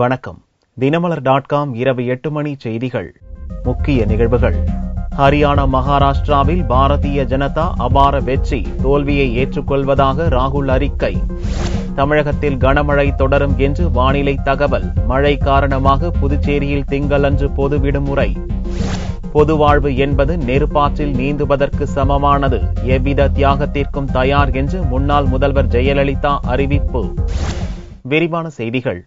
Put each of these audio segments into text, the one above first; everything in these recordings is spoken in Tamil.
வணக்கம் தினமலர் டாட் காம் இரவு எட்டு மணி செய்திகள் முக்கிய நிகழ்வுகள் ஹரியானா மகாராஷ்டிராவில் பாரதிய ஜனதா அபார வெற்றி தோல்வியை ஏற்றுக்கொள்வதாக ராகுல் அறிக்கை தமிழகத்தில் கனமழை தொடரும் என்று வானிலை தகவல் மழை காரணமாக புதுச்சேரியில் திங்களன்று பொது விடுமுறை பொதுவாழ்வு என்பது நெருப்பாற்றில் நீந்துவதற்கு சமமானது எவ்வித தியாகத்திற்கும் தயார் என்று முன்னாள் முதல்வர் ஜெயலலிதா அறிவிப்பு விரிவான செய்திகள்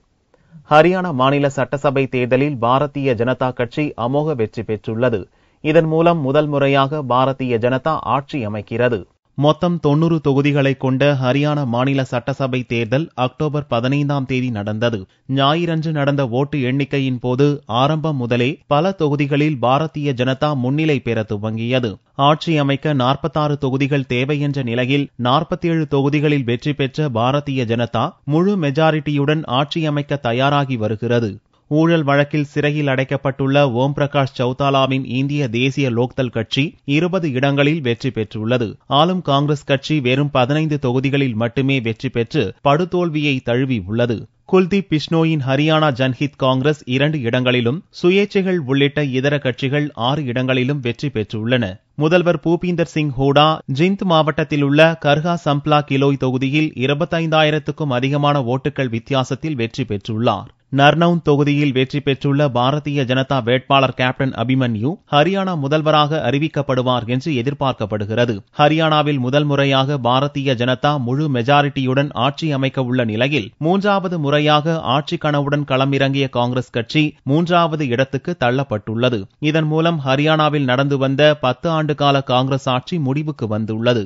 ஹரியானா மாநில சட்டசபை தேர்தலில் பாரதிய ஜனதா கட்சி அமோக வெற்றி பெற்றுள்ளது இதன் மூலம் முதல் முறையாக பாரதிய ஜனதா ஆட்சி அமைக்கிறது மொத்தம் தொன்னூறு தொகுதிகளை கொண்ட ஹரியானா மாநில சட்டசபை தேர்தல் அக்டோபர் பதினைந்தாம் தேதி நடந்தது ஞாயிறன்று நடந்த ஓட்டு எண்ணிக்கையின் போது ஆரம்பம் முதலே பல தொகுதிகளில் பாரதிய ஜனதா முன்னிலை பெற துவங்கியது ஆட்சி அமைக்க நாற்பத்தாறு தொகுதிகள் தேவை என்ற நிலையில் நாற்பத்தேழு தொகுதிகளில் வெற்றி பெற்ற பாரதிய ஜனதா முழு மெஜாரிட்டியுடன் ஆட்சி அமைக்க தயாராகி வருகிறது ஊழல் வழக்கில் சிறையில் அடைக்கப்பட்டுள்ள ஓம் பிரகாஷ் சௌதாலாவின் இந்திய தேசிய லோக்தல் கட்சி இருபது இடங்களில் வெற்றி பெற்றுள்ளது ஆளும் காங்கிரஸ் கட்சி வெறும் பதினைந்து தொகுதிகளில் மட்டுமே வெற்றி பெற்று படுதோல்வியை தழுவி உள்ளது குல்தீப் பிஷ்னோயின் ஹரியானா ஜன்ஹித் காங்கிரஸ் இரண்டு இடங்களிலும் சுயேட்சைகள் உள்ளிட்ட இதர கட்சிகள் ஆறு இடங்களிலும் வெற்றி பெற்றுள்ளன முதல்வர் பூபீந்தர் சிங் ஹூடா ஜிந்த் மாவட்டத்தில் உள்ள கர்ஹா சம்ப்லா கிலோய் தொகுதியில் இருபத்தைந்தாயிரத்துக்கும் அதிகமான ஓட்டுகள் வித்தியாசத்தில் வெற்றி பெற்றுள்ளார் நர்னவுன் தொகுதியில் வெற்றி பெற்றுள்ள பாரதிய ஜனதா வேட்பாளர் கேப்டன் அபிமன்யு ஹரியானா முதல்வராக அறிவிக்கப்படுவார் என்று எதிர்பார்க்கப்படுகிறது ஹரியானாவில் முதல் முறையாக பாரதிய ஜனதா முழு மெஜாரிட்டியுடன் ஆட்சி அமைக்க உள்ள நிலையில் மூன்றாவது முறையாக ஆட்சி கனவுடன் களமிறங்கிய காங்கிரஸ் கட்சி மூன்றாவது இடத்துக்கு தள்ளப்பட்டுள்ளது இதன் மூலம் ஹரியானாவில் நடந்து வந்த பத்து ஆண்டு கால காங்கிரஸ் ஆட்சி முடிவுக்கு வந்துள்ளது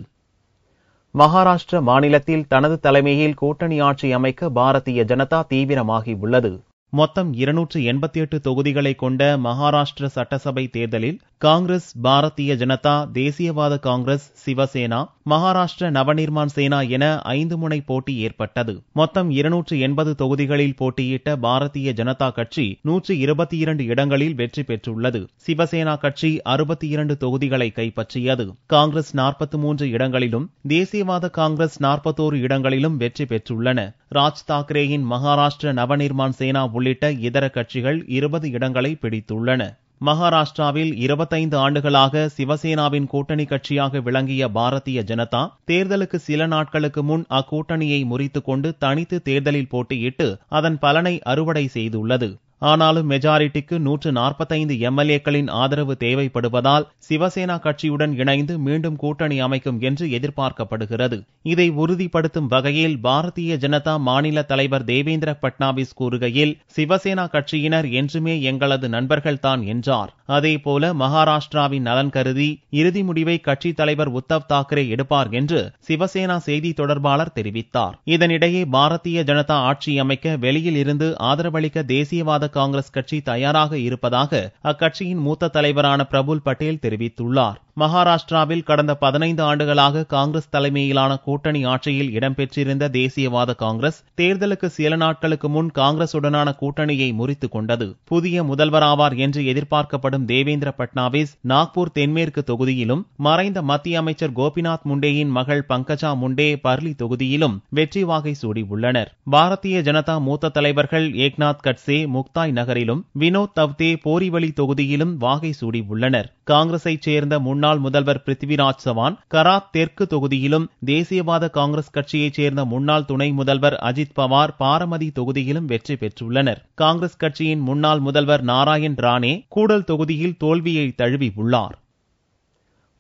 மகாராஷ்டிர மாநிலத்தில் தனது தலைமையில் கூட்டணி ஆட்சி அமைக்க பாரதிய ஜனதா தீவிரமாகி உள்ளது மொத்தம் இருநூற்று எண்பத்தி எட்டு தொகுதிகளை கொண்ட மகாராஷ்டிர சட்டசபை தேர்தலில் காங்கிரஸ் பாரதிய ஜனதா தேசியவாத காங்கிரஸ் சிவசேனா மகாராஷ்டிர நவநிர்மான் சேனா என ஐந்து முனை போட்டி ஏற்பட்டது மொத்தம் இருநூற்று எண்பது தொகுதிகளில் போட்டியிட்ட பாரதிய ஜனதா கட்சி நூற்று இருபத்தி இரண்டு இடங்களில் வெற்றி பெற்றுள்ளது சிவசேனா கட்சி அறுபத்தி இரண்டு தொகுதிகளை கைப்பற்றியது காங்கிரஸ் நாற்பத்தி மூன்று இடங்களிலும் தேசியவாத காங்கிரஸ் நாற்பத்தோரு இடங்களிலும் வெற்றி பெற்றுள்ளன ராஜ் தாக்கரேயின் மகாராஷ்டிர நவநிர்மான் சேனா உள்ளிட்ட இதர கட்சிகள் இருபது இடங்களை பிடித்துள்ளன மகாராஷ்டிராவில் இருபத்தைந்து ஆண்டுகளாக சிவசேனாவின் கூட்டணி கட்சியாக விளங்கிய பாரதிய ஜனதா தேர்தலுக்கு சில நாட்களுக்கு முன் அக்கூட்டணியை முறித்துக் கொண்டு தனித்து தேர்தலில் போட்டியிட்டு அதன் பலனை அறுவடை செய்துள்ளது ஆனாலும் மெஜாரிட்டிக்கு நூற்று நாற்பத்தைந்து எம்எல்ஏக்களின் ஆதரவு தேவைப்படுவதால் சிவசேனா கட்சியுடன் இணைந்து மீண்டும் கூட்டணி அமைக்கும் என்று எதிர்பார்க்கப்படுகிறது இதை உறுதிப்படுத்தும் வகையில் பாரதிய ஜனதா மாநில தலைவர் தேவேந்திர பட்னாவிஸ் கூறுகையில் சிவசேனா கட்சியினர் என்றுமே எங்களது நண்பர்கள் தான் என்றார் அதேபோல மகாராஷ்டிராவின் நலன் கருதி இறுதி முடிவை கட்சித் தலைவர் உத்தவ் தாக்கரே எடுப்பார் என்று சிவசேனா செய்தி தொடர்பாளர் தெரிவித்தார் இதனிடையே பாரதிய ஜனதா ஆட்சி அமைக்க வெளியில் இருந்து ஆதரவளிக்க தேசியவாத காங்கிரஸ் கட்சி தயாராக இருப்பதாக அக்கட்சியின் மூத்த தலைவரான பிரபுல் பட்டேல் தெரிவித்துள்ளார் மகாராஷ்டிராவில் கடந்த பதினைந்து ஆண்டுகளாக காங்கிரஸ் தலைமையிலான கூட்டணி ஆட்சியில் இடம்பெற்றிருந்த தேசியவாத காங்கிரஸ் தேர்தலுக்கு சில நாட்களுக்கு முன் காங்கிரசுடனான கூட்டணியை முறித்துக் கொண்டது புதிய முதல்வராவார் என்று எதிர்பார்க்கப்படும் தேவேந்திர பட்னாவிஸ் நாக்பூர் தென்மேற்கு தொகுதியிலும் மறைந்த மத்திய அமைச்சர் கோபிநாத் முண்டேயின் மகள் பங்கஜா முண்டே பர்லி தொகுதியிலும் வெற்றி வாகை சூடியுள்ளனர் பாரதிய ஜனதா மூத்த தலைவர்கள் ஏக்நாத் கட்சே முக்தாய் நகரிலும் வினோத் தவ்தே போரிவழி தொகுதியிலும் வாகை சூடியுள்ளனர் காங்கிரஸைச் சேர்ந்த முன்னாள் முன்னாள் முதல்வர் பிருத்திவிராஜ் சவான் கராத் தெற்கு தொகுதியிலும் தேசியவாத காங்கிரஸ் கட்சியைச் சேர்ந்த முன்னாள் துணை முதல்வர் அஜித் பவார் பாரமதி தொகுதியிலும் வெற்றி பெற்றுள்ளனர் காங்கிரஸ் கட்சியின் முன்னாள் முதல்வர் நாராயண் ராணே கூடல் தொகுதியில் தோல்வியை தழுவி உள்ளார்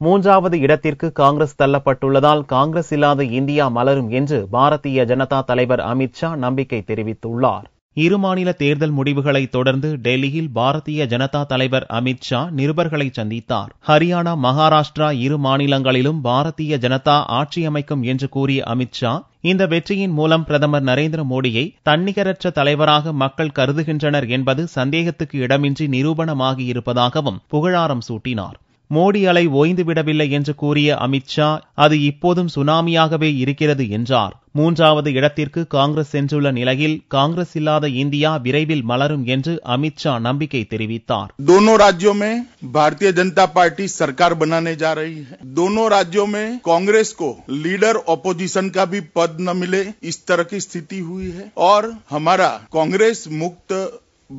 மூன்றாவது இடத்திற்கு காங்கிரஸ் தள்ளப்பட்டுள்ளதால் காங்கிரஸ் இல்லாத இந்தியா மலரும் என்று பாரதிய ஜனதா தலைவர் அமித்ஷா நம்பிக்கை தெரிவித்துள்ளார் இரு மாநில தேர்தல் முடிவுகளை தொடர்ந்து டெல்லியில் பாரதிய ஜனதா தலைவர் அமித் ஷா நிருபர்களை சந்தித்தார் ஹரியானா மகாராஷ்டிரா இரு மாநிலங்களிலும் பாரதிய ஜனதா ஆட்சியமைக்கும் என்று கூறிய அமித் ஷா இந்த வெற்றியின் மூலம் பிரதமர் நரேந்திர மோடியை தன்னிகரற்ற தலைவராக மக்கள் கருதுகின்றனர் என்பது சந்தேகத்துக்கு இடமின்றி நிரூபணமாகியிருப்பதாகவும் புகழாரம் சூட்டினார் मोदीளை ஓய்ந்து விடவில்லை என்று கூறிய अमित शाह அது இப்பொதும் சுனாமியாகவே இருக்கிறது என்றார் மூன்றாவது இடத்திற்கு காங்கிரஸ் சென்றுள்ள நிலகில் காங்கிரஸ் இல்லாத இந்தியா விரைவில் மலரும் என்று अमित शाह நம்பிக்கை தெரிவித்தார் दोनों राज्यों में भारतीय जनता पार्टी सरकार बनाने जा रही है दोनों राज्यों में कांग्रेस को लीडर ओपोजिशन का भी पद न मिले इस तरह की स्थिति हुई है और हमारा कांग्रेस मुक्त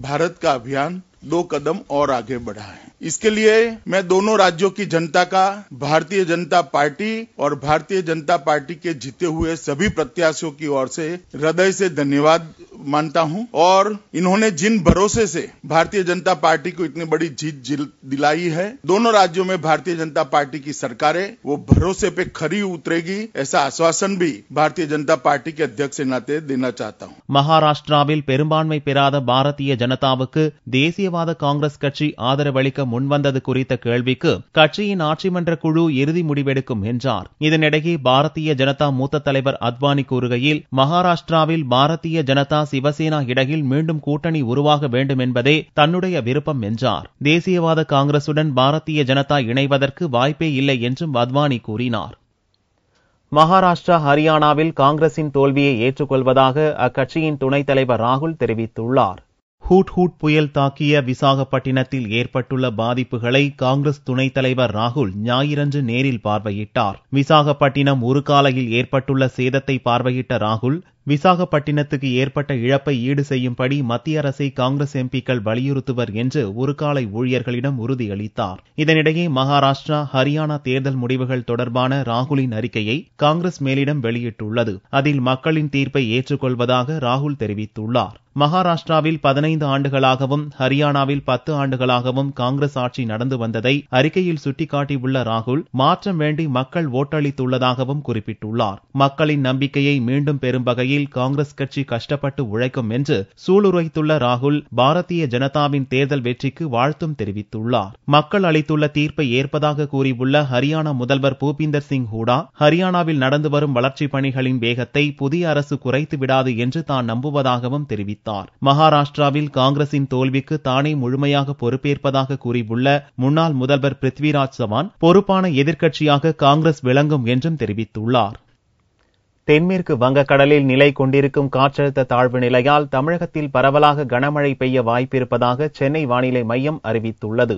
भारत का अभियान दो कदम और आगे बढ़ा है इसके लिए मैं दोनों राज्यों की जनता का भारतीय जनता पार्टी और भारतीय जनता पार्टी के जीते हुए सभी प्रत्याशियों की ओर से हृदय से धन्यवाद मानता हूं और इन्होंने जिन भरोसे से भारतीय जनता पार्टी को इतनी बड़ी जीत दिलाई है दोनों राज्यों में भारतीय जनता पार्टी की सरकारें वो भरोसे पे खरी उतरेगी ऐसा आश्वासन भी भारतीय जनता पार्टी के अध्यक्ष के नाते देना चाहता हूं महाराष्ट्र भारतीय जनता தேசியவாத காங்கிரஸ் கட்சி ஆதரவளிக்க முன்வந்தது குறித்த கேள்விக்கு கட்சியின் ஆட்சிமன்ற குழு இறுதி முடிவெடுக்கும் என்றார் இதனிடையே பாரதிய ஜனதா மூத்த சிவசேனா இடையில் மீண்டும் கூட்டணி உருவாக வேண்டும் என்பதே தன்னுடைய விருப்பம் என்றார் தேசியவாத காங்கிரசுடன் பாரதிய ஜனதா இணைவதற்கு வாய்ப்பே இல்லை என்றும் வத்வானி கூறினார் மகாராஷ்டிரா ஹரியானாவில் காங்கிரசின் தோல்வியை ஏற்றுக்கொள்வதாக அக்கட்சியின் துணைத் தலைவர் ராகுல் தெரிவித்துள்ளார் ஹூட் ஹூட் புயல் தாக்கிய விசாகப்பட்டினத்தில் ஏற்பட்டுள்ள பாதிப்புகளை காங்கிரஸ் துணைத் தலைவர் ராகுல் ஞாயிறன்று நேரில் பார்வையிட்டார் விசாகப்பட்டினம் ஒரு காலையில் ஏற்பட்டுள்ள சேதத்தை பார்வையிட்ட ராகுல் விசாகப்பட்டினத்துக்கு ஏற்பட்ட இழப்பை ஈடு செய்யும்படி மத்திய அரசை காங்கிரஸ் எம்பிக்கள் வலியுறுத்துவர் என்று காலை ஊழியர்களிடம் உறுதியளித்தார் இதனிடையே மகாராஷ்டிரா ஹரியானா தேர்தல் முடிவுகள் தொடர்பான ராகுலின் அறிக்கையை காங்கிரஸ் மேலிடம் வெளியிட்டுள்ளது அதில் மக்களின் தீர்ப்பை ஏற்றுக்கொள்வதாக ராகுல் தெரிவித்துள்ளார் மகாராஷ்டிராவில் பதினைந்து ஆண்டுகளாகவும் ஹரியானாவில் பத்து ஆண்டுகளாகவும் காங்கிரஸ் ஆட்சி நடந்து வந்ததை அறிக்கையில் சுட்டிக்காட்டியுள்ள ராகுல் மாற்றம் வேண்டி மக்கள் ஓட்டளித்துள்ளதாகவும் குறிப்பிட்டுள்ளார் மக்களின் நம்பிக்கையை மீண்டும் பெறும் வகையில் அடிப்படையில் காங்கிரஸ் கட்சி கஷ்டப்பட்டு உழைக்கும் என்று சூளுரைத்துள்ள ராகுல் பாரதிய ஜனதாவின் தேர்தல் வெற்றிக்கு வாழ்த்தும் தெரிவித்துள்ளார் மக்கள் அளித்துள்ள தீர்ப்பை ஏற்பதாக கூறியுள்ள ஹரியானா முதல்வர் பூபிந்தர் சிங் ஹூடா ஹரியானாவில் நடந்து வரும் வளர்ச்சிப் பணிகளின் வேகத்தை புதிய அரசு குறைத்து விடாது என்று தான் நம்புவதாகவும் தெரிவித்தார் மகாராஷ்டிராவில் காங்கிரசின் தோல்விக்கு தானே முழுமையாக பொறுப்பேற்பதாக கூறியுள்ள முன்னாள் முதல்வர் பிருத்விராஜ் சவான் பொறுப்பான எதிர்க்கட்சியாக காங்கிரஸ் விளங்கும் என்றும் தெரிவித்துள்ளார் தென்மேற்கு வங்கக்கடலில் நிலை கொண்டிருக்கும் காற்றழுத்த தாழ்வு நிலையால் தமிழகத்தில் பரவலாக கனமழை பெய்ய வாய்ப்பிருப்பதாக சென்னை வானிலை மையம் அறிவித்துள்ளது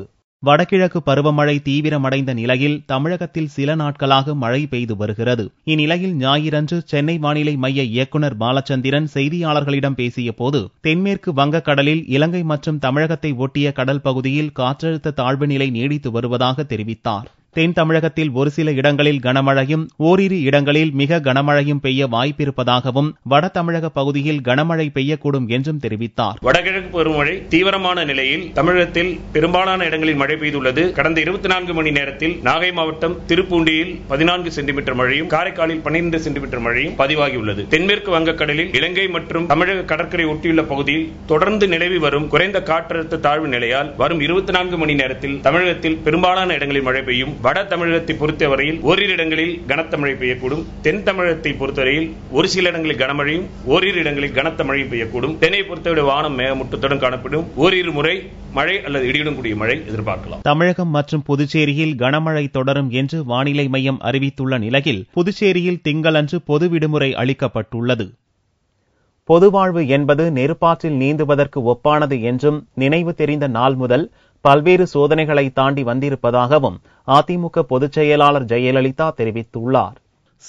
வடகிழக்கு பருவமழை தீவிரமடைந்த நிலையில் தமிழகத்தில் சில நாட்களாக மழை பெய்து வருகிறது இந்நிலையில் ஞாயிறன்று சென்னை வானிலை மைய இயக்குநர் பாலச்சந்திரன் செய்தியாளர்களிடம் பேசிய போது தென்மேற்கு வங்கக்கடலில் இலங்கை மற்றும் தமிழகத்தை ஒட்டிய கடல் பகுதியில் காற்றழுத்த தாழ்வு நிலை நீடித்து வருவதாக தெரிவித்தார் தென் தமிழகத்தில் ஒரு சில இடங்களில் கனமழையும் ஓரிரு இடங்களில் மிக கனமழையும் பெய்ய வாய்ப்பிருப்பதாகவும் வட தமிழக பகுதியில் கனமழை பெய்யக்கூடும் என்றும் தெரிவித்தார் வடகிழக்கு பருவமழை தீவிரமான நிலையில் தமிழகத்தில் பெரும்பாலான இடங்களில் மழை பெய்துள்ளது கடந்த இருபத்தி நான்கு மணி நேரத்தில் நாகை மாவட்டம் திருப்பூண்டியில் பதினான்கு சென்டிமீட்டர் மழையும் காரைக்காலில் பன்னிரண்டு சென்டிமீட்டர் மழையும் பதிவாகியுள்ளது தென்மேற்கு வங்கக்கடலில் இலங்கை மற்றும் தமிழக கடற்கரை ஒட்டியுள்ள பகுதியில் தொடர்ந்து நிலவி வரும் குறைந்த காற்றழுத்த தாழ்வு நிலையால் வரும் இருபத்தி நான்கு மணி நேரத்தில் தமிழகத்தில் பெரும்பாலான இடங்களில் மழை பெய்யும் வட தமிழகத்தை பொறுத்தவரையில் ஓரிரு இடங்களில் கனத்த மழை பெய்யக்கூடும் தென் தமிழகத்தை பொறுத்தவரையில் ஒரு சில இடங்களில் கனமழையும் ஓரிரு இடங்களில் கனத்த மழையும் பெய்யக்கூடும் தென்னை பொறுத்தவரை வானம் மேகமூட்டத்துடன் காணப்படும் ஓரிரு முறை மழை அல்லது இடியுடன் கூடிய மழை எதிர்பார்க்கலாம் தமிழகம் மற்றும் புதுச்சேரியில் கனமழை தொடரும் என்று வானிலை மையம் அறிவித்துள்ள நிலையில் புதுச்சேரியில் திங்களன்று பொது விடுமுறை அளிக்கப்பட்டுள்ளது பொதுவாழ்வு என்பது நெருப்பாற்றில் நீந்துவதற்கு ஒப்பானது என்றும் நினைவு தெரிந்த நாள் முதல் பல்வேறு சோதனைகளை தாண்டி வந்திருப்பதாகவும் அதிமுக பொதுச் செயலாளர் ஜெயலலிதா தெரிவித்துள்ளார்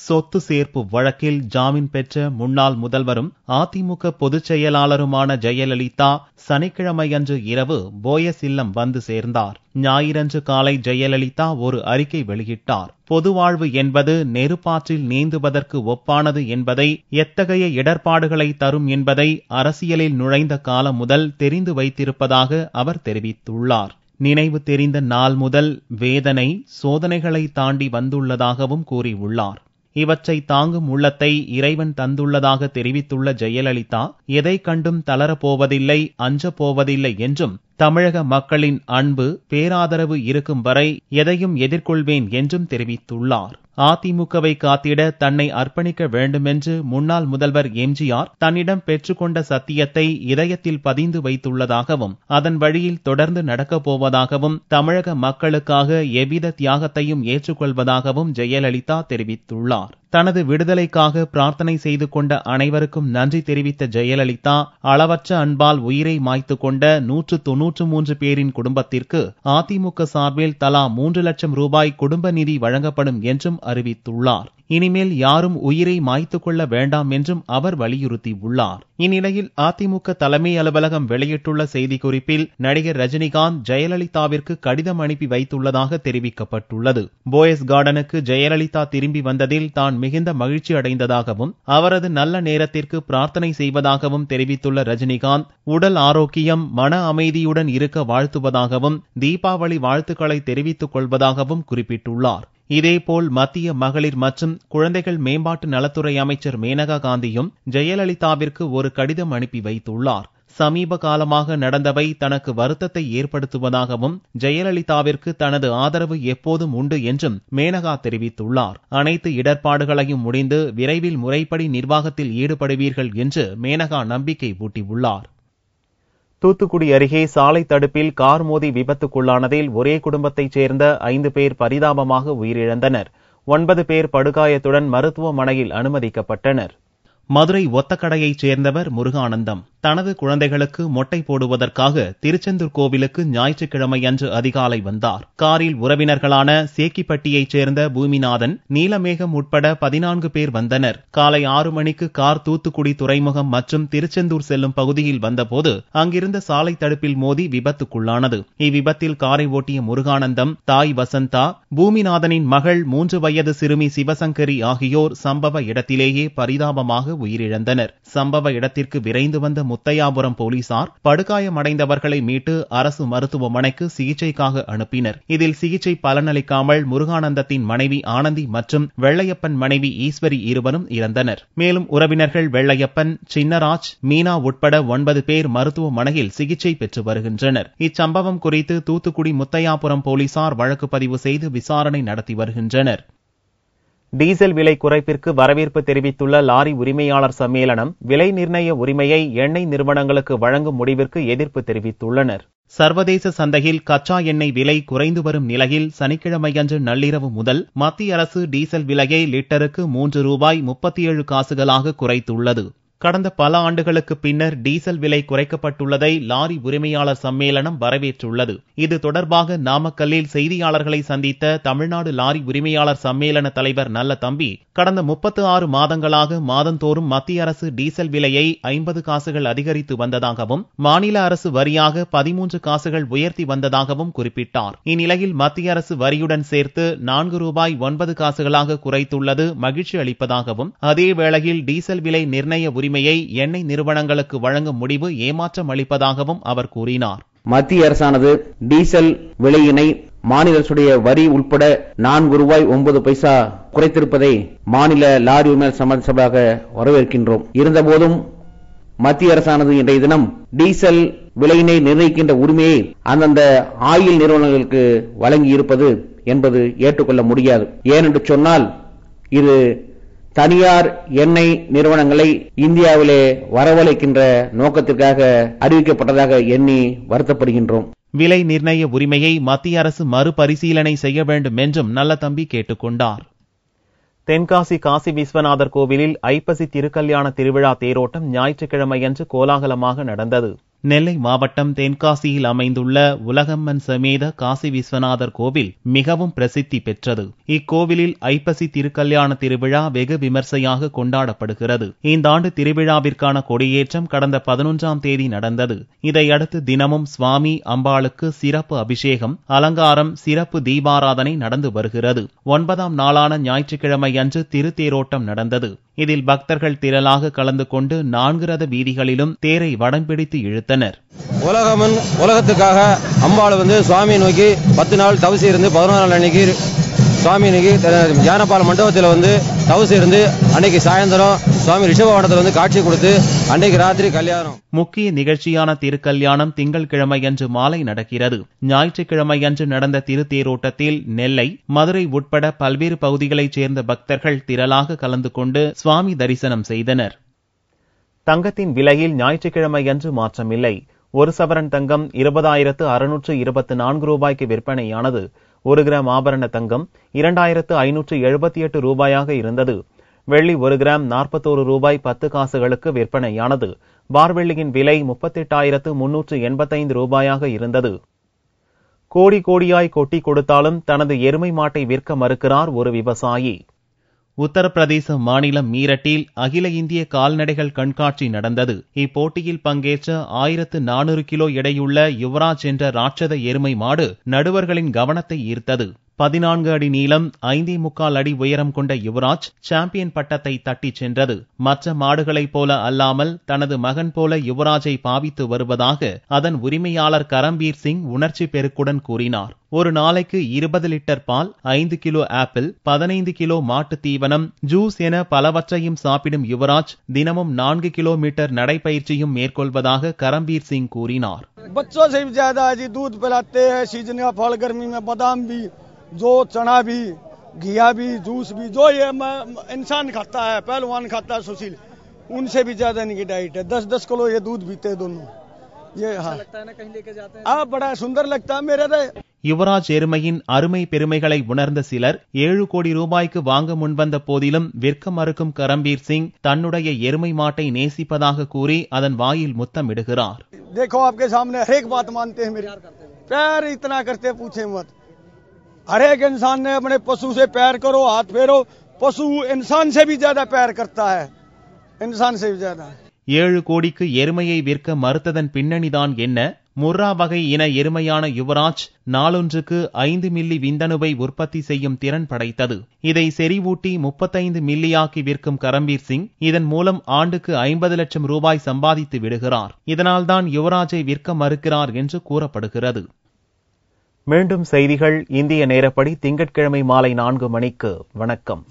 சொத்து சேர்ப்பு வழக்கில் ஜாமீன் பெற்ற முன்னாள் முதல்வரும் அதிமுக பொதுச் செயலாளருமான ஜெயலலிதா சனிக்கிழமையன்று இரவு போயஸ் இல்லம் வந்து சேர்ந்தார் ஞாயிறன்று காலை ஜெயலலிதா ஒரு அறிக்கை வெளியிட்டார் பொதுவாழ்வு என்பது நெருப்பாற்றில் நீந்துவதற்கு ஒப்பானது என்பதை எத்தகைய இடர்பாடுகளை தரும் என்பதை அரசியலில் நுழைந்த காலம் முதல் தெரிந்து வைத்திருப்பதாக அவர் தெரிவித்துள்ளார் நினைவு தெரிந்த நாள் முதல் வேதனை சோதனைகளை தாண்டி வந்துள்ளதாகவும் கூறியுள்ளார் இவற்றை தாங்கும் உள்ளத்தை இறைவன் தந்துள்ளதாக தெரிவித்துள்ள ஜெயலலிதா எதை கண்டும் தளரப்போவதில்லை அஞ்சப் போவதில்லை என்றும் தமிழக மக்களின் அன்பு பேராதரவு இருக்கும் வரை எதையும் எதிர்கொள்வேன் என்றும் தெரிவித்துள்ளார் அதிமுகவை காத்திட தன்னை அர்ப்பணிக்க வேண்டுமென்று முன்னாள் முதல்வர் எம்ஜிஆர் தன்னிடம் பெற்றுக்கொண்ட சத்தியத்தை இதயத்தில் பதிந்து வைத்துள்ளதாகவும் அதன் வழியில் தொடர்ந்து நடக்கப் போவதாகவும் தமிழக மக்களுக்காக எவ்வித தியாகத்தையும் ஏற்றுக்கொள்வதாகவும் ஜெயலலிதா தெரிவித்துள்ளார் தனது விடுதலைக்காக பிரார்த்தனை செய்து கொண்ட அனைவருக்கும் நன்றி தெரிவித்த ஜெயலலிதா அளவற்ற அன்பால் உயிரை மாய்த்து கொண்ட நூற்று தொன்னூற்று மூன்று பேரின் குடும்பத்திற்கு அதிமுக சார்பில் தலா மூன்று லட்சம் ரூபாய் குடும்ப நிதி வழங்கப்படும் என்றும் அறிவித்துள்ளார் இனிமேல் யாரும் உயிரை மாய்த்துக் கொள்ள வேண்டாம் என்றும் அவர் வலியுறுத்தியுள்ளார் இந்நிலையில் அதிமுக தலைமை அலுவலகம் வெளியிட்டுள்ள செய்திக்குறிப்பில் நடிகர் ரஜினிகாந்த் ஜெயலலிதாவிற்கு கடிதம் அனுப்பி வைத்துள்ளதாக தெரிவிக்கப்பட்டுள்ளது போயஸ் கார்டனுக்கு ஜெயலலிதா திரும்பி வந்ததில் தான் மிகுந்த மகிழ்ச்சி அடைந்ததாகவும் அவரது நல்ல நேரத்திற்கு பிரார்த்தனை செய்வதாகவும் தெரிவித்துள்ள ரஜினிகாந்த் உடல் ஆரோக்கியம் மன அமைதியுடன் இருக்க வாழ்த்துவதாகவும் தீபாவளி வாழ்த்துக்களை தெரிவித்துக் கொள்வதாகவும் குறிப்பிட்டுள்ளார் இதேபோல் மத்திய மகளிர் மற்றும் குழந்தைகள் மேம்பாட்டு நலத்துறை அமைச்சர் மேனகா காந்தியும் ஜெயலலிதாவிற்கு ஒரு கடிதம் அனுப்பி வைத்துள்ளார் சமீப காலமாக நடந்தவை தனக்கு வருத்தத்தை ஏற்படுத்துவதாகவும் ஜெயலலிதாவிற்கு தனது ஆதரவு எப்போதும் உண்டு என்றும் மேனகா தெரிவித்துள்ளார் அனைத்து இடர்பாடுகளையும் முடிந்து விரைவில் முறைப்படி நிர்வாகத்தில் ஈடுபடுவீர்கள் என்று மேனகா நம்பிக்கை ஊட்டியுள்ளார் தூத்துக்குடி அருகே சாலை தடுப்பில் கார் மோதி விபத்துக்குள்ளானதில் ஒரே குடும்பத்தைச் சேர்ந்த ஐந்து பேர் பரிதாபமாக உயிரிழந்தனர் ஒன்பது பேர் படுகாயத்துடன் மருத்துவமனையில் அனுமதிக்கப்பட்டனர் மதுரை ஒத்தக்கடையைச் சேர்ந்தவர் முருகானந்தம் தனது குழந்தைகளுக்கு மொட்டை போடுவதற்காக திருச்செந்தூர் கோவிலுக்கு ஞாயிற்றுக்கிழமை அன்று அதிகாலை வந்தார் காரில் உறவினர்களான சேக்கிப்பட்டியைச் சேர்ந்த பூமிநாதன் நீலமேகம் உட்பட பதினான்கு பேர் வந்தனர் காலை ஆறு மணிக்கு கார் தூத்துக்குடி துறைமுகம் மற்றும் திருச்செந்தூர் செல்லும் பகுதியில் வந்தபோது அங்கிருந்த சாலை தடுப்பில் மோதி விபத்துக்குள்ளானது இவ்விபத்தில் காரை ஓட்டிய முருகானந்தம் தாய் வசந்தா பூமிநாதனின் மகள் மூன்று வயது சிறுமி சிவசங்கரி ஆகியோர் சம்பவ இடத்திலேயே பரிதாபமாக உயிரிழந்தனர் சம்பவ இடத்திற்கு விரைந்து வந்த முத்தையாபுரம் போலீசார் படுகாயமடைந்தவர்களை மீட்டு அரசு மருத்துவமனைக்கு சிகிச்சைக்காக அனுப்பினர் இதில் சிகிச்சை பலனளிக்காமல் முருகானந்தத்தின் மனைவி ஆனந்தி மற்றும் வெள்ளையப்பன் மனைவி ஈஸ்வரி இருவரும் இறந்தனர் மேலும் உறவினர்கள் வெள்ளையப்பன் சின்னராஜ் மீனா உட்பட ஒன்பது பேர் மருத்துவமனையில் சிகிச்சை பெற்று வருகின்றனர் இச்சம்பவம் குறித்து தூத்துக்குடி முத்தையாபுரம் போலீசார் வழக்கு பதிவு செய்து விசாரணை நடத்தி வருகின்றனர் டீசல் விலை குறைப்பிற்கு வரவேற்பு தெரிவித்துள்ள லாரி உரிமையாளர் சம்மேளனம் விலை நிர்ணய உரிமையை எண்ணெய் நிறுவனங்களுக்கு வழங்கும் முடிவிற்கு எதிர்ப்பு தெரிவித்துள்ளனர் சர்வதேச சந்தையில் கச்சா எண்ணெய் விலை குறைந்து வரும் நிலையில் சனிக்கிழமையன்று நள்ளிரவு முதல் மத்திய அரசு டீசல் விலையை லிட்டருக்கு மூன்று ரூபாய் முப்பத்தி ஏழு காசுகளாக குறைத்துள்ளது கடந்த பல ஆண்டுகளுக்கு பின்னர் டீசல் விலை குறைக்கப்பட்டுள்ளதை லாரி உரிமையாளர் சம்மேளனம் வரவேற்றுள்ளது இது தொடர்பாக நாமக்கல்லில் செய்தியாளர்களை சந்தித்த தமிழ்நாடு லாரி உரிமையாளர் சம்மேளன தலைவர் நல்ல தம்பி கடந்த முப்பத்து ஆறு மாதங்களாக மாதந்தோறும் மத்திய அரசு டீசல் விலையை ஐம்பது காசுகள் அதிகரித்து வந்ததாகவும் மாநில அரசு வரியாக பதிமூன்று காசுகள் உயர்த்தி வந்ததாகவும் குறிப்பிட்டார் இந்நிலையில் மத்திய அரசு வரியுடன் சேர்த்து நான்கு ரூபாய் ஒன்பது காசுகளாக குறைத்துள்ளது மகிழ்ச்சி அளிப்பதாகவும் அதே வேளையில் டீசல் விலை நிர்ணய உரிமை உரிமையை எண்ணெய் நிறுவனங்களுக்கு வழங்கும் முடிவு ஏமாற்றம் அளிப்பதாகவும் அவர் கூறினார் மத்திய அரசானது டீசல் விலையினை மாநில அரசுடைய வரி உட்பட நான்கு ரூபாய் ஒன்பது பைசா குறைத்திருப்பதை மாநில லாரி உரிமையாளர் சமர் சபையாக வரவேற்கின்றோம் இருந்தபோதும் மத்திய அரசானது இன்றைய தினம் டீசல் விலையினை நிர்ணயிக்கின்ற உரிமையை அந்தந்த ஆயில் நிறுவனங்களுக்கு வழங்கியிருப்பது என்பது ஏற்றுக்கொள்ள முடியாது ஏனென்று சொன்னால் இது தனியார் எண்ணெய் நிறுவனங்களை இந்தியாவிலே வரவழைக்கின்ற நோக்கத்திற்காக அறிவிக்கப்பட்டதாக எண்ணி வருத்தப்படுகின்றோம் விலை நிர்ணய உரிமையை மத்திய அரசு மறுபரிசீலனை செய்ய வேண்டும் என்றும் நல்லதம்பி கேட்டுக்கொண்டார் தென்காசி காசி விஸ்வநாதர் கோவிலில் ஐப்பசி திருக்கல்யாண திருவிழா தேரோட்டம் ஞாயிற்றுக்கிழமையன்று கோலாகலமாக நடந்தது நெல்லை மாவட்டம் தென்காசியில் அமைந்துள்ள உலகம்மன் சமேத காசி விஸ்வநாதர் கோவில் மிகவும் பிரசித்தி பெற்றது இக்கோவிலில் ஐப்பசி திருக்கல்யாண திருவிழா வெகு விமர்சையாக கொண்டாடப்படுகிறது இந்த ஆண்டு திருவிழாவிற்கான கொடியேற்றம் கடந்த பதினொன்றாம் தேதி நடந்தது இதையடுத்து தினமும் சுவாமி அம்பாளுக்கு சிறப்பு அபிஷேகம் அலங்காரம் சிறப்பு தீபாராதனை நடந்து வருகிறது ஒன்பதாம் நாளான ஞாயிற்றுக்கிழமை அன்று திருத்தேரோட்டம் நடந்தது இதில் பக்தர்கள் திரளாக கலந்து கொண்டு நான்கு ரத வீதிகளிலும் தேரை வடம் பிடித்து இழுத்தனர் உலகமன் உலகத்துக்காக அம்பாள் வந்து சுவாமியை நோக்கி பத்து நாள் தவசி இருந்து பதினோரு நாள் அன்னைக்கு சுவாமி இன்னைக்கு ஞானபால மண்டபத்தில் வந்து தவசி இருந்து அன்னைக்கு சாயந்தரம் சுவாமி ரிஷபவனத்தில் வந்து காட்சி கொடுத்து அன்றைக்கு ராத்திரி கல்யாணம் முக்கிய நிகழ்ச்சியான திருக்கல்யாணம் திங்கள்கிழமையன்று மாலை நடக்கிறது ஞாயிற்றுக்கிழமையன்று நடந்த திருத்தேரோட்டத்தில் நெல்லை மதுரை உட்பட பல்வேறு பகுதிகளைச் சேர்ந்த பக்தர்கள் திரளாக கலந்து கொண்டு சுவாமி தரிசனம் செய்தனர் தங்கத்தின் விலையில் ஞாயிற்றுக்கிழமையன்று மாற்றமில்லை ஒரு சவரன் தங்கம் இருபதாயிரத்து அறுநூற்று இருபத்தி நான்கு ரூபாய்க்கு விற்பனையானது ஒரு கிராம் ஆபரண தங்கம் இரண்டாயிரத்து ஐநூற்று எழுபத்தி எட்டு ரூபாயாக இருந்தது வெள்ளி ஒரு கிராம் நாற்பத்தோரு ரூபாய் பத்து காசுகளுக்கு விற்பனையானது பார் விலை முப்பத்தெட்டாயிரத்து முன்னூற்று எண்பத்தைந்து ரூபாயாக இருந்தது கோடி கோடியாய் கொட்டி கொடுத்தாலும் தனது எருமை மாட்டை விற்க மறுக்கிறார் ஒரு விவசாயி உத்தரப்பிரதேச மாநிலம் மீரட்டில் அகில இந்திய கால்நடைகள் கண்காட்சி நடந்தது இப்போட்டியில் பங்கேற்ற ஆயிரத்து நானூறு கிலோ எடையுள்ள யுவராஜ் என்ற ராட்சத எருமை மாடு நடுவர்களின் கவனத்தை ஈர்த்தது பதினான்கு அடி நீளம் ஐந்தே முக்கால் அடி உயரம் கொண்ட யுவராஜ் சாம்பியன் பட்டத்தை தட்டிச் சென்றது மற்ற மாடுகளைப் போல அல்லாமல் தனது மகன் போல யுவராஜை பாவித்து வருவதாக அதன் உரிமையாளர் கரம்பீர் சிங் உணர்ச்சி பெருக்குடன் கூறினார் ஒரு நாளைக்கு இருபது லிட்டர் பால் ஐந்து கிலோ ஆப்பிள் பதினைந்து கிலோ மாட்டு தீவனம் ஜூஸ் என பலவற்றையும் சாப்பிடும் யுவராஜ் தினமும் நான்கு கிலோமீட்டர் நடைபயிற்சியும் மேற்கொள்வதாக கரம்பீர் சிங் கூறினார் பச்சோ செய்து ஜாதா தூத் பிலாத்தே சீசன் கா கர்மி மே பாதாம் பி जो चना भी घिया भी जूस भी जो ये इंसान खाता है पहलवान खाता है सुशील उनसे भी ज्यादा इनकी डाइट है दस दस किलो ये दूध पीते है दोनों ये अच्छा हाँ आप हाँ, बड़ा सुंदर लगता है मेरे युवराज எருமையின் அருமை பெருமைகளை உணர்ந்த சிலர் ஏழு கோடி ரூபாய்க்கு வாங்க முன்வந்த போதிலும் விற்க மறுக்கும் கரம்பீர் சிங் தன்னுடைய எருமை மாட்டை நேசிப்பதாக கூறி அதன் வாயில் देखो आपके सामने हर बात मानते हैं मेरी प्यार इतना करते पूछे मत हर एक इंसान ने अपने पशु से प्यार करो हाथ फेरो पशु इंसान से भी ज्यादा प्यार करता है इंसान से भी ज्यादा ஏழு கோடிக்கு எருமையை விற்க மறுத்ததன் பின்னணிதான் என்ன முர்ரா வகை இன எருமையான யுவராஜ் நாளொன்றுக்கு ஐந்து மில்லி விந்தணுவை உற்பத்தி செய்யும் திறன் படைத்தது இதை செறிவூட்டி முப்பத்தைந்து மில்லியாக்கி விற்கும் கரம்பீர் சிங் இதன் மூலம் ஆண்டுக்கு ஐம்பது லட்சம் ரூபாய் சம்பாதித்து விடுகிறார் இதனால்தான் யுவராஜை விற்க மறுக்கிறார் என்று கூறப்படுகிறது மீண்டும் செய்திகள் இந்திய நேரப்படி திங்கட்கிழமை மாலை நான்கு மணிக்கு வணக்கம்